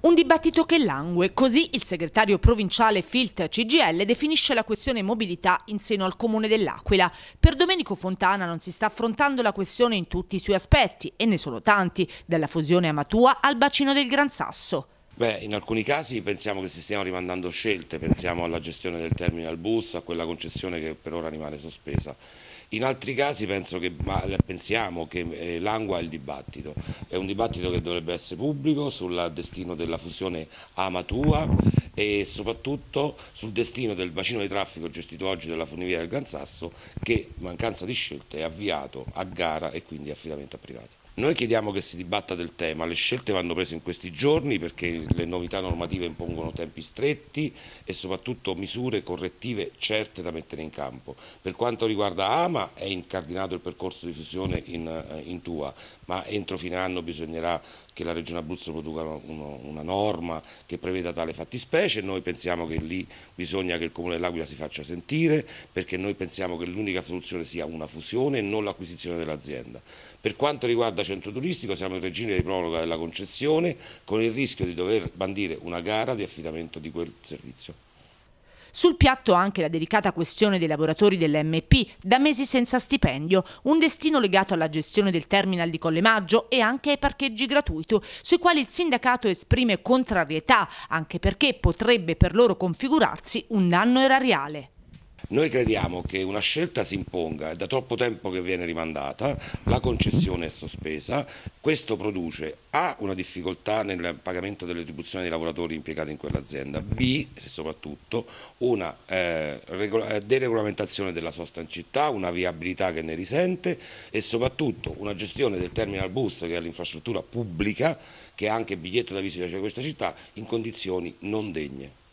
Un dibattito che langue, così il segretario provinciale Filt CGL definisce la questione mobilità in seno al comune dell'Aquila. Per Domenico Fontana non si sta affrontando la questione in tutti i suoi aspetti e ne sono tanti, dalla fusione a Matua al bacino del Gran Sasso. Beh, in alcuni casi pensiamo che si stiano rimandando scelte, pensiamo alla gestione del terminal bus, a quella concessione che per ora rimane sospesa. In altri casi che, pensiamo che eh, l'angua è il dibattito, è un dibattito che dovrebbe essere pubblico sul destino della fusione Amatua e soprattutto sul destino del bacino di traffico gestito oggi dalla funivia del Gran Sasso che mancanza di scelte è avviato a gara e quindi affidamento a privati. Noi chiediamo che si dibatta del tema, le scelte vanno prese in questi giorni perché le novità normative impongono tempi stretti e soprattutto misure correttive certe da mettere in campo. Per quanto riguarda AMA è incardinato il percorso di fusione in, eh, in TUA, ma entro fine anno bisognerà che la Regione Abruzzo produca uno, una norma che preveda tale fattispecie, noi pensiamo che lì bisogna che il Comune dell'Aquila si faccia sentire perché noi pensiamo che l'unica soluzione sia una fusione e non l'acquisizione dell'azienda. Per quanto riguarda centro turistico siamo in regime di proroga della concessione con il rischio di dover bandire una gara di affidamento di quel servizio. Sul piatto anche la delicata questione dei lavoratori dell'MP, da mesi senza stipendio, un destino legato alla gestione del terminal di Collemaggio e anche ai parcheggi gratuiti, sui quali il sindacato esprime contrarietà, anche perché potrebbe per loro configurarsi un danno erariale. Noi crediamo che una scelta si imponga, è da troppo tempo che viene rimandata, la concessione è sospesa, questo produce A una difficoltà nel pagamento delle retribuzioni dei lavoratori impiegati in quell'azienda, B se soprattutto una eh, eh, deregolamentazione della sosta in città, una viabilità che ne risente e soprattutto una gestione del terminal bus che è l'infrastruttura pubblica che ha anche biglietto da visita di questa città in condizioni non degne.